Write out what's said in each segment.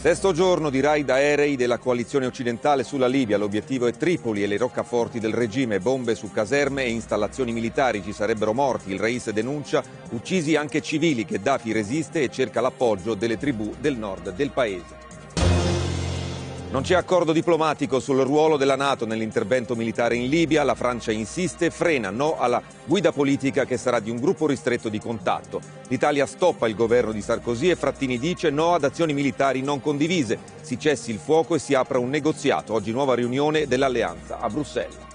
Sesto giorno di raid aerei della coalizione occidentale sulla Libia. L'obiettivo è Tripoli e le roccaforti del regime. Bombe su caserme e installazioni militari. Ci sarebbero morti. Il Reis denuncia uccisi anche civili. Gheddafi resiste e cerca l'appoggio delle tribù del nord del paese. Non c'è accordo diplomatico sul ruolo della Nato nell'intervento militare in Libia, la Francia insiste, frena no alla guida politica che sarà di un gruppo ristretto di contatto. L'Italia stoppa il governo di Sarkozy e Frattini dice no ad azioni militari non condivise, si cessi il fuoco e si apra un negoziato, oggi nuova riunione dell'alleanza a Bruxelles.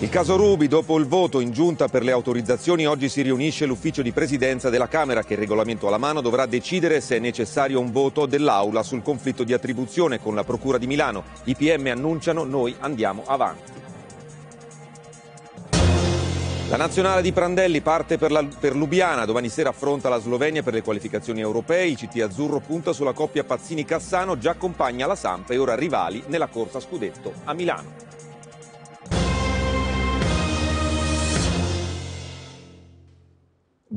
Il caso Rubi, dopo il voto in giunta per le autorizzazioni, oggi si riunisce l'ufficio di presidenza della Camera che, il regolamento alla mano, dovrà decidere se è necessario un voto dell'Aula sul conflitto di attribuzione con la Procura di Milano. I PM annunciano noi andiamo avanti. La nazionale di Prandelli parte per, la, per, Lubiana, domani sera affronta la Slovenia per le qualificazioni europee, il CT Azzurro punta sulla coppia Pazzini-Cassano, già compagna la Sampa e ora rivali nella corsa scudetto a Milano.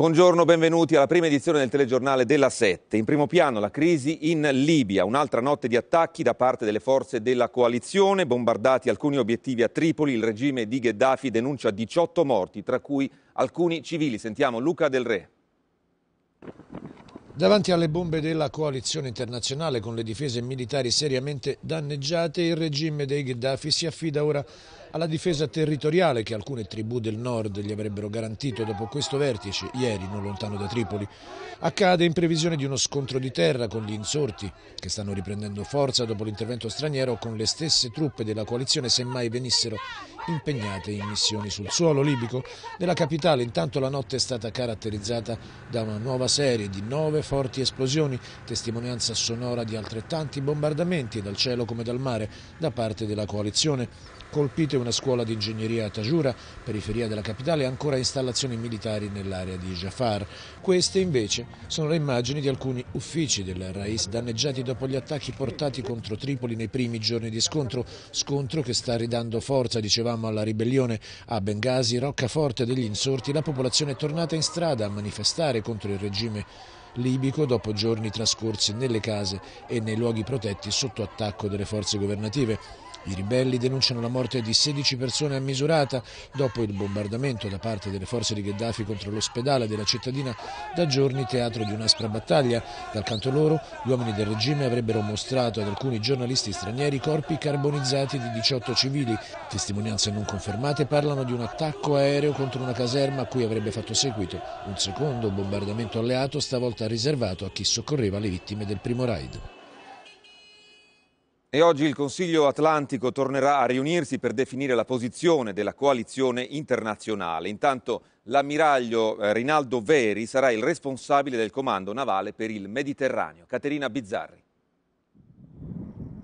Buongiorno, benvenuti alla prima edizione del telegiornale della 7. In primo piano la crisi in Libia, un'altra notte di attacchi da parte delle forze della coalizione, bombardati alcuni obiettivi a Tripoli, il regime di Gheddafi denuncia 18 morti, tra cui alcuni civili. Sentiamo Luca Del Re. Davanti alle bombe della coalizione internazionale con le difese militari seriamente danneggiate, il regime dei Gheddafi si affida ora alla difesa territoriale che alcune tribù del nord gli avrebbero garantito dopo questo vertice, ieri non lontano da Tripoli. Accade in previsione di uno scontro di terra con gli insorti, che stanno riprendendo forza dopo l'intervento straniero con le stesse truppe della coalizione semmai venissero impegnate in missioni sul suolo libico. Nella capitale intanto la notte è stata caratterizzata da una nuova serie di nove forti esplosioni, testimonianza sonora di altrettanti bombardamenti dal cielo come dal mare da parte della coalizione. Colpite una scuola di ingegneria a Tajura, periferia della capitale, e ancora installazioni militari nell'area di Jafar. Queste invece sono le immagini di alcuni uffici del Rais danneggiati dopo gli attacchi portati contro Tripoli nei primi giorni di scontro, scontro che sta ridando forza, dicevamo. Eravamo alla ribellione a Bengasi, roccaforte degli insorti, la popolazione è tornata in strada a manifestare contro il regime libico dopo giorni trascorsi nelle case e nei luoghi protetti sotto attacco delle forze governative. I ribelli denunciano la morte di 16 persone a Misurata dopo il bombardamento da parte delle forze di Gheddafi contro l'ospedale della cittadina, da giorni teatro di un'aspra battaglia. Dal canto loro, gli uomini del regime avrebbero mostrato ad alcuni giornalisti stranieri corpi carbonizzati di 18 civili. Testimonianze non confermate parlano di un attacco aereo contro una caserma a cui avrebbe fatto seguito un secondo bombardamento alleato, stavolta riservato a chi soccorreva le vittime del primo raid. E oggi il Consiglio atlantico tornerà a riunirsi per definire la posizione della coalizione internazionale. Intanto l'ammiraglio eh, Rinaldo Veri sarà il responsabile del comando navale per il Mediterraneo. Caterina Bizzarri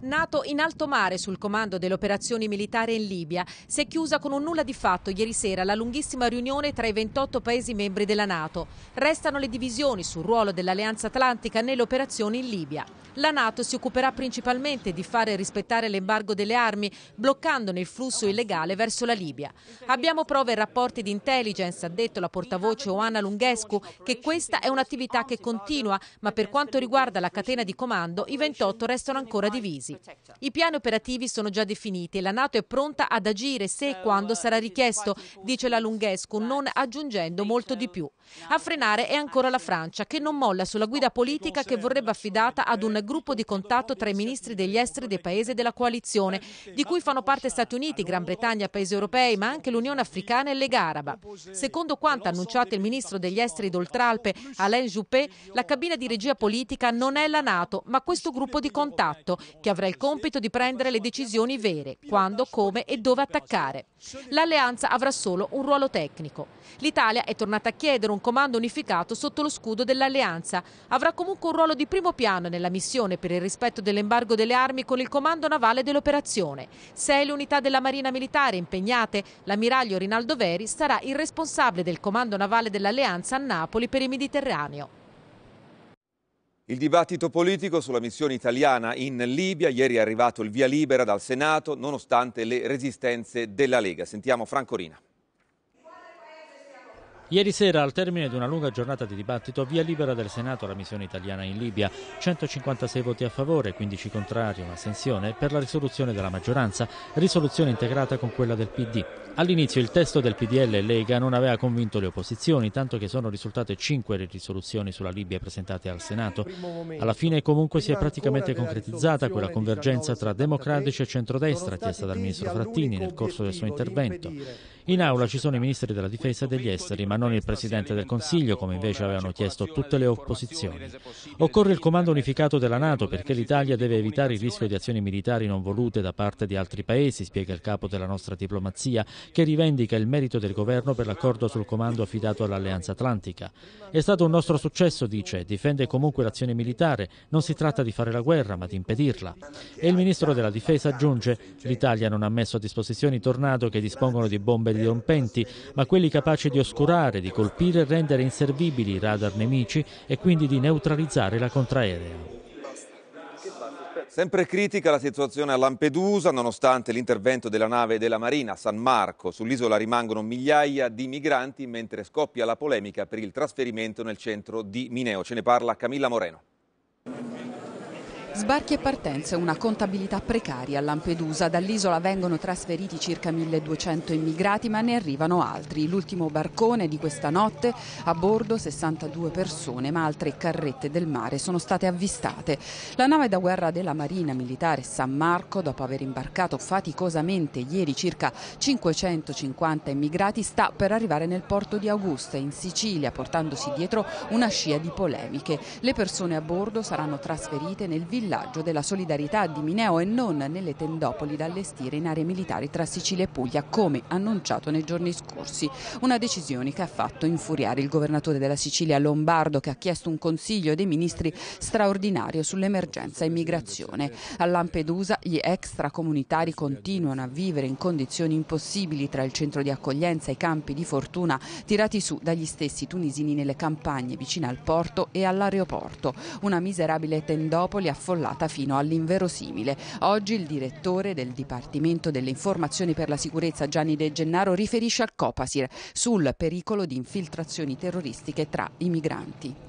nato in alto mare sul comando delle operazioni militari in Libia, si è chiusa con un nulla di fatto ieri sera la lunghissima riunione tra i 28 Paesi membri della Nato. Restano le divisioni sul ruolo dell'Alleanza Atlantica nelle operazioni in Libia. La Nato si occuperà principalmente di fare rispettare l'embargo delle armi, bloccandone il flusso illegale verso la Libia. Abbiamo prove e rapporti di intelligence, ha detto la portavoce Oana Lunghescu, che questa è un'attività che continua, ma per quanto riguarda la catena di comando i 28 restano ancora divisi. I piani operativi sono già definiti e la Nato è pronta ad agire se e eh, quando eh, sarà richiesto, dice la Lunghescu, non aggiungendo molto di più. A frenare è ancora la Francia, che non molla sulla guida politica che vorrebbe affidata ad un gruppo di contatto tra i ministri degli esteri dei paesi della coalizione, di cui fanno parte Stati Uniti, Gran Bretagna, paesi europei, ma anche l'Unione Africana e Lega Araba. Secondo quanto annunciato il ministro degli esteri d'Oltralpe, Alain Juppé, la cabina di regia politica non è la Nato, ma questo gruppo di contatto che avrà il compito di prendere le decisioni vere, quando, come e dove attaccare. L'alleanza avrà solo un ruolo tecnico. L'Italia è tornata a chiedere un comando unificato sotto lo scudo dell'alleanza. Avrà comunque un ruolo di primo piano nella missione per il rispetto dell'embargo delle armi con il comando navale dell'operazione. Sei le unità della Marina Militare impegnate, l'ammiraglio Rinaldo Veri sarà il responsabile del comando navale dell'alleanza a Napoli per il Mediterraneo. Il dibattito politico sulla missione italiana in Libia, ieri è arrivato il via libera dal Senato, nonostante le resistenze della Lega. Sentiamo Franco Rina. Ieri sera, al termine di una lunga giornata di dibattito, via libera del Senato la missione italiana in Libia. 156 voti a favore, 15 contrari, un'assenzione per la risoluzione della maggioranza, risoluzione integrata con quella del PD. All'inizio il testo del PDL e Lega non aveva convinto le opposizioni, tanto che sono risultate 5 le risoluzioni sulla Libia presentate al Senato. Alla fine comunque si è praticamente concretizzata quella convergenza tra democratici e centrodestra chiesta dal ministro Frattini nel corso del suo intervento. In aula ci sono i ministri della difesa e degli esteri, ma non il Presidente del Consiglio, come invece avevano chiesto tutte le opposizioni. Occorre il comando unificato della Nato perché l'Italia deve evitare il rischio di azioni militari non volute da parte di altri paesi, spiega il capo della nostra diplomazia, che rivendica il merito del governo per l'accordo sul comando affidato all'Alleanza Atlantica. È stato un nostro successo, dice, difende comunque l'azione militare, non si tratta di fare la guerra, ma di impedirla. E il ministro della Difesa aggiunge: l'Italia non ha messo a disposizione i tornado che dispongono di bombe dirompenti, ma quelli capaci di oscurare sparare, di colpire e rendere inservibili i radar nemici e quindi di neutralizzare la contraerea. Sempre critica la situazione a Lampedusa, nonostante l'intervento della nave della Marina San Marco. Sull'isola rimangono migliaia di migranti, mentre scoppia la polemica per il trasferimento nel centro di Mineo. Ce ne parla Camilla Moreno. Sbarchi e partenze, una contabilità precaria a Lampedusa. Dall'isola vengono trasferiti circa 1200 immigrati, ma ne arrivano altri. L'ultimo barcone di questa notte, a bordo 62 persone, ma altre carrette del mare sono state avvistate. La nave da guerra della Marina Militare San Marco, dopo aver imbarcato faticosamente ieri circa 550 immigrati, sta per arrivare nel porto di Augusta, in Sicilia, portandosi dietro una scia di polemiche. Le persone a bordo saranno trasferite nel villaggio villaggio della solidarietà di Mineo e non nelle tendopoli da allestire in aree militari tra Sicilia e Puglia, come annunciato nei giorni scorsi. Una decisione che ha fatto infuriare il governatore della Sicilia Lombardo, che ha chiesto un consiglio dei ministri straordinario sull'emergenza immigrazione. A Lampedusa gli extracomunitari continuano a vivere in condizioni impossibili tra il centro di accoglienza e i campi di fortuna tirati su dagli stessi tunisini nelle campagne vicine al porto e all'aeroporto. Una miserabile tendopoli affollata controllata fino all'inverosimile. Oggi il direttore del Dipartimento delle Informazioni per la Sicurezza Gianni De Gennaro riferisce al Copasir sul pericolo di infiltrazioni terroristiche tra i migranti.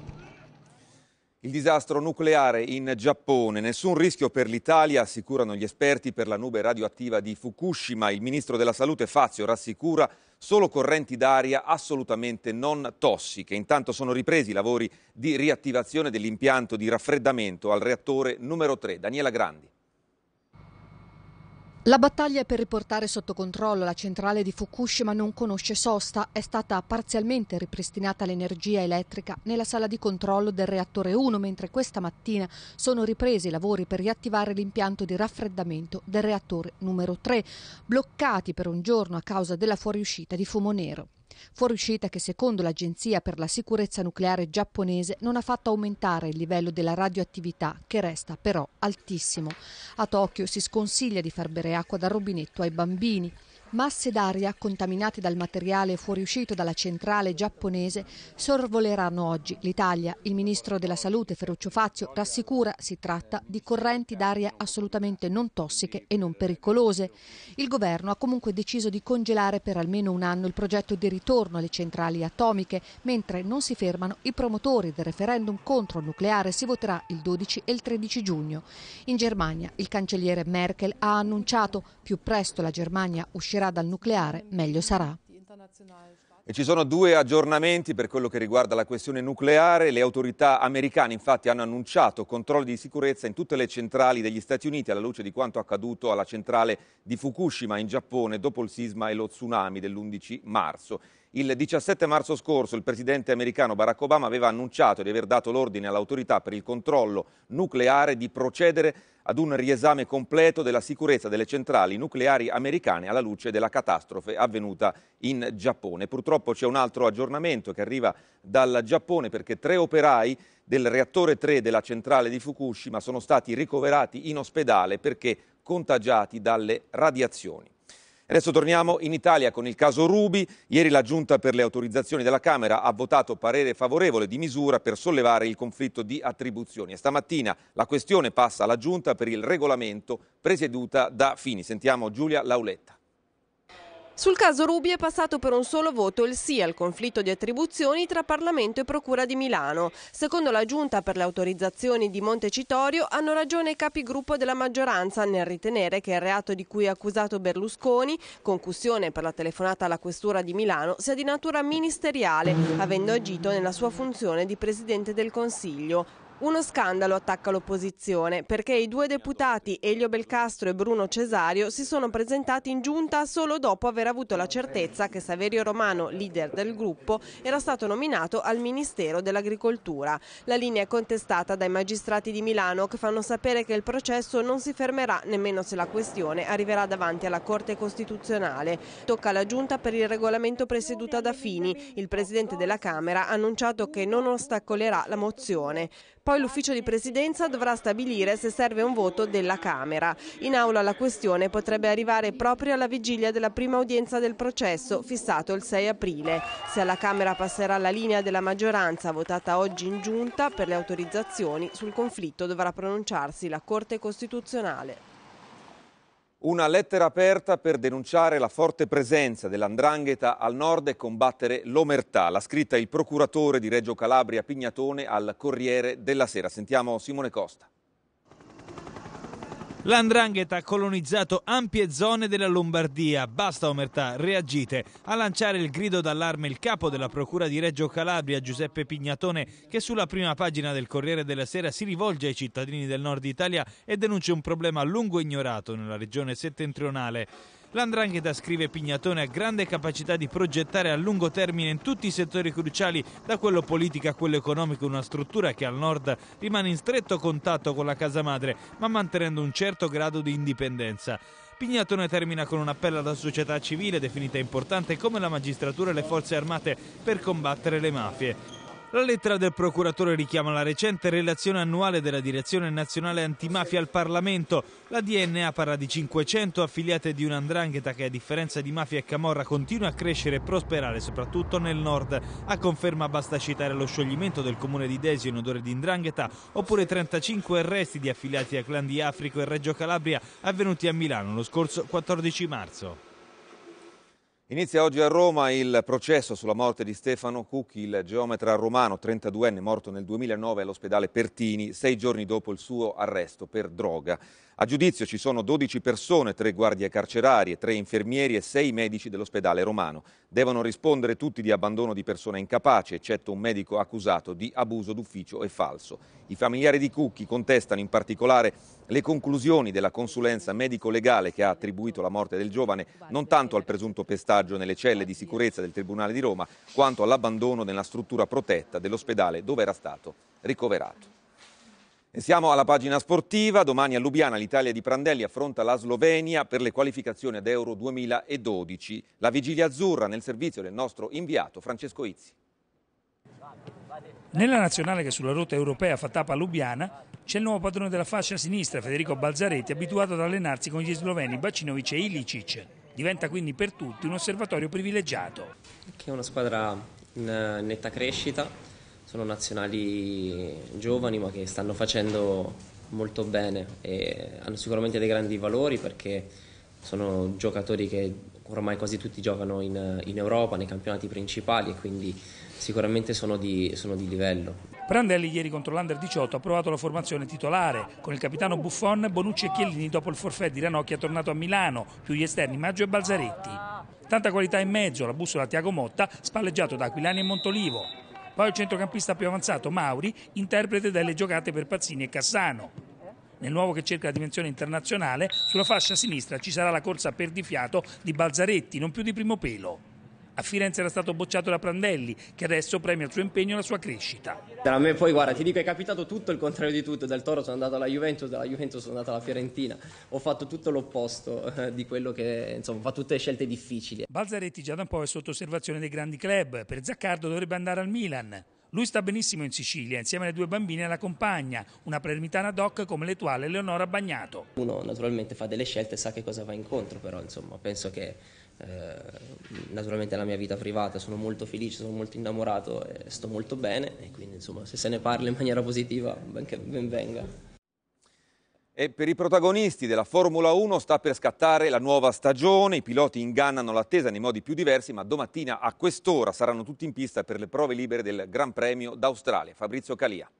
Il disastro nucleare in Giappone, nessun rischio per l'Italia, assicurano gli esperti per la nube radioattiva di Fukushima. Il ministro della Salute Fazio rassicura solo correnti d'aria assolutamente non tossiche. Intanto sono ripresi i lavori di riattivazione dell'impianto di raffreddamento al reattore numero 3. Daniela Grandi. La battaglia per riportare sotto controllo la centrale di Fukushima non conosce sosta, è stata parzialmente ripristinata l'energia elettrica nella sala di controllo del reattore 1, mentre questa mattina sono ripresi i lavori per riattivare l'impianto di raffreddamento del reattore numero 3, bloccati per un giorno a causa della fuoriuscita di fumo nero. Fuoriuscita che secondo l'Agenzia per la sicurezza nucleare giapponese non ha fatto aumentare il livello della radioattività che resta però altissimo. A Tokyo si sconsiglia di far bere acqua dal rubinetto ai bambini. Masse d'aria contaminate dal materiale fuoriuscito dalla centrale giapponese sorvoleranno oggi l'Italia. Il ministro della Salute Ferruccio Fazio rassicura si tratta di correnti d'aria assolutamente non tossiche e non pericolose. Il governo ha comunque deciso di congelare per almeno un anno il progetto di ritorno alle centrali atomiche, mentre non si fermano i promotori del referendum contro il nucleare si voterà il 12 e il 13 giugno. In Germania il cancelliere Merkel ha annunciato più presto la Germania uscirà uscirà dal nucleare, meglio sarà. E ci sono due aggiornamenti per quello che riguarda la questione nucleare. Le autorità americane infatti hanno annunciato controlli di sicurezza in tutte le centrali degli Stati Uniti alla luce di quanto accaduto alla centrale di Fukushima in Giappone dopo il sisma e lo tsunami dell'11 marzo. Il 17 marzo scorso il presidente americano Barack Obama aveva annunciato di aver dato l'ordine all'autorità per il controllo nucleare di procedere ad un riesame completo della sicurezza delle centrali nucleari americane alla luce della catastrofe avvenuta in Giappone. Purtroppo c'è un altro aggiornamento che arriva dal Giappone perché tre operai del reattore 3 della centrale di Fukushima sono stati ricoverati in ospedale perché contagiati dalle radiazioni. Adesso torniamo in Italia con il caso Rubi. Ieri la Giunta per le autorizzazioni della Camera ha votato parere favorevole di misura per sollevare il conflitto di attribuzioni. E stamattina la questione passa alla Giunta per il regolamento presieduta da Fini. Sentiamo Giulia Lauletta. Sul caso Rubi è passato per un solo voto il sì al conflitto di attribuzioni tra Parlamento e Procura di Milano. Secondo la Giunta per le autorizzazioni di Montecitorio hanno ragione i capigruppo della maggioranza nel ritenere che il reato di cui è accusato Berlusconi, concussione per la telefonata alla Questura di Milano, sia di natura ministeriale, avendo agito nella sua funzione di Presidente del Consiglio. Uno scandalo attacca l'opposizione perché i due deputati Elio Belcastro e Bruno Cesario si sono presentati in giunta solo dopo aver avuto la certezza che Saverio Romano, leader del gruppo, era stato nominato al Ministero dell'Agricoltura. La linea è contestata dai magistrati di Milano che fanno sapere che il processo non si fermerà nemmeno se la questione arriverà davanti alla Corte Costituzionale. Tocca alla giunta per il regolamento presieduta da Fini. Il Presidente della Camera ha annunciato che non ostacolerà la mozione. Poi l'ufficio di presidenza dovrà stabilire se serve un voto della Camera. In aula la questione potrebbe arrivare proprio alla vigilia della prima udienza del processo, fissato il 6 aprile. Se alla Camera passerà la linea della maggioranza votata oggi in giunta per le autorizzazioni, sul conflitto dovrà pronunciarsi la Corte Costituzionale. Una lettera aperta per denunciare la forte presenza dell'andrangheta al nord e combattere l'omertà. L'ha scritta il procuratore di Reggio Calabria Pignatone al Corriere della Sera. Sentiamo Simone Costa. L'andrangheta ha colonizzato ampie zone della Lombardia. Basta omertà, reagite. A lanciare il grido d'allarme il capo della procura di Reggio Calabria, Giuseppe Pignatone, che sulla prima pagina del Corriere della Sera si rivolge ai cittadini del nord Italia e denuncia un problema a lungo ignorato nella regione settentrionale. L'Andrangheta, scrive Pignatone, ha grande capacità di progettare a lungo termine in tutti i settori cruciali, da quello politico a quello economico, una struttura che al nord rimane in stretto contatto con la casa madre, ma mantenendo un certo grado di indipendenza. Pignatone termina con un appello alla società civile, definita importante come la magistratura e le forze armate, per combattere le mafie. La lettera del procuratore richiama la recente relazione annuale della Direzione Nazionale Antimafia al Parlamento. La DNA parla di 500 affiliate di un'andrangheta che a differenza di mafia e camorra continua a crescere e prosperare soprattutto nel nord. A conferma basta citare lo scioglimento del comune di Desio in odore di indrangheta oppure 35 arresti di affiliati a clan di Africo e Reggio Calabria avvenuti a Milano lo scorso 14 marzo. Inizia oggi a Roma il processo sulla morte di Stefano Cucchi, il geometra romano 32enne morto nel 2009 all'ospedale Pertini, sei giorni dopo il suo arresto per droga. A giudizio ci sono 12 persone, tre guardie carcerarie, tre infermieri e sei medici dell'ospedale romano. Devono rispondere tutti di abbandono di persona incapace, eccetto un medico accusato di abuso d'ufficio e falso. I familiari di Cucchi contestano in particolare le conclusioni della consulenza medico-legale che ha attribuito la morte del giovane non tanto al presunto pestaggio nelle celle di sicurezza del Tribunale di Roma, quanto all'abbandono nella struttura protetta dell'ospedale dove era stato ricoverato. E siamo alla pagina sportiva, domani a Lubiana l'Italia di Prandelli affronta la Slovenia per le qualificazioni ad Euro 2012, la vigilia azzurra nel servizio del nostro inviato Francesco Izzi. Nella nazionale che sulla rotta europea fa tappa a Lubiana c'è il nuovo padrone della fascia sinistra, Federico Balzaretti, abituato ad allenarsi con gli sloveni Bacinovic e Ilicic. Diventa quindi per tutti un osservatorio privilegiato. Che è una squadra in eh, netta crescita, sono nazionali giovani ma che stanno facendo molto bene e hanno sicuramente dei grandi valori perché sono giocatori che ormai quasi tutti giocano in, in Europa, nei campionati principali e quindi sicuramente sono di, sono di livello. Prandelli ieri contro l'Under 18 ha provato la formazione titolare con il capitano Buffon, Bonucci e Chiellini dopo il forfè di Ranocchi è tornato a Milano, più gli esterni Maggio e Balzaretti. Tanta qualità in mezzo, la bussola Tiago Motta, spalleggiato da Aquilani e Montolivo. Poi il centrocampista più avanzato Mauri, interprete delle giocate per Pazzini e Cassano. Nel nuovo che cerca la dimensione internazionale, sulla fascia sinistra ci sarà la corsa per di fiato di Balzaretti, non più di primo pelo. A Firenze era stato bocciato da Prandelli, che adesso premia il suo impegno e la sua crescita. Da me poi, guarda, ti dico, è capitato tutto il contrario di tutto. Dal Toro sono andato alla Juventus, dalla Juventus sono andato alla Fiorentina. Ho fatto tutto l'opposto eh, di quello che, insomma, fa tutte le scelte difficili. Balzaretti già da un po' è sotto osservazione dei grandi club. Per Zaccardo dovrebbe andare al Milan. Lui sta benissimo in Sicilia, insieme alle due bambine e alla compagna, una palermitana doc come l'attuale Leonora Bagnato. Uno naturalmente fa delle scelte e sa che cosa va incontro, però insomma penso che eh, naturalmente nella mia vita privata sono molto felice, sono molto innamorato e sto molto bene e quindi insomma se se ne parla in maniera positiva ben, ben venga. E per i protagonisti della Formula 1 sta per scattare la nuova stagione, i piloti ingannano l'attesa nei modi più diversi, ma domattina a quest'ora saranno tutti in pista per le prove libere del Gran Premio d'Australia. Fabrizio Calia.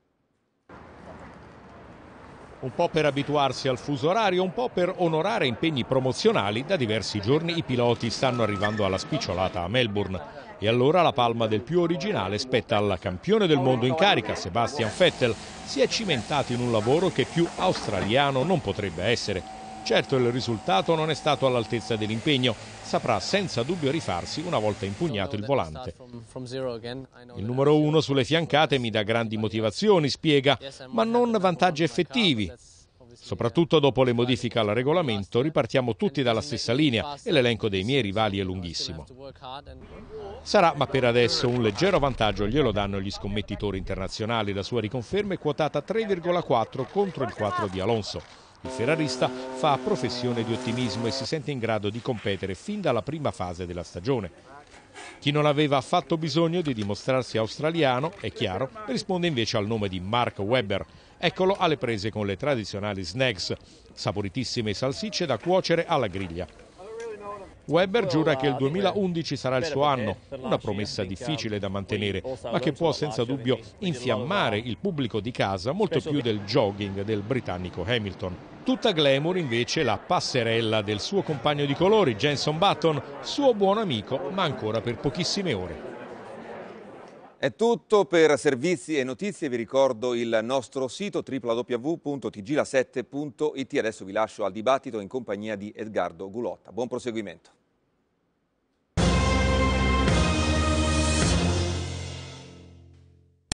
Un po' per abituarsi al fuso orario, un po' per onorare impegni promozionali, da diversi giorni i piloti stanno arrivando alla spicciolata a Melbourne. E allora la palma del più originale spetta al campione del mondo in carica, Sebastian Vettel. Si è cimentato in un lavoro che più australiano non potrebbe essere. Certo il risultato non è stato all'altezza dell'impegno, saprà senza dubbio rifarsi una volta impugnato il volante. Il numero uno sulle fiancate mi dà grandi motivazioni, spiega, ma non vantaggi effettivi. Soprattutto dopo le modifiche al regolamento ripartiamo tutti dalla stessa linea e l'elenco dei miei rivali è lunghissimo. Sarà, ma per adesso, un leggero vantaggio glielo danno gli scommettitori internazionali. La sua riconferma è quotata 3,4 contro il 4 di Alonso. Il ferrarista fa professione di ottimismo e si sente in grado di competere fin dalla prima fase della stagione. Chi non aveva affatto bisogno di dimostrarsi australiano, è chiaro, risponde invece al nome di Mark Webber. Eccolo alle prese con le tradizionali snacks, saporitissime salsicce da cuocere alla griglia. Weber giura che il 2011 sarà il suo anno, una promessa difficile da mantenere, ma che può senza dubbio infiammare il pubblico di casa molto più del jogging del britannico Hamilton. Tutta glamour invece la passerella del suo compagno di colori, Jenson Button, suo buon amico, ma ancora per pochissime ore. È tutto per servizi e notizie, vi ricordo il nostro sito www.tgla7.it. Adesso vi lascio al dibattito in compagnia di Edgardo Gulotta. Buon proseguimento.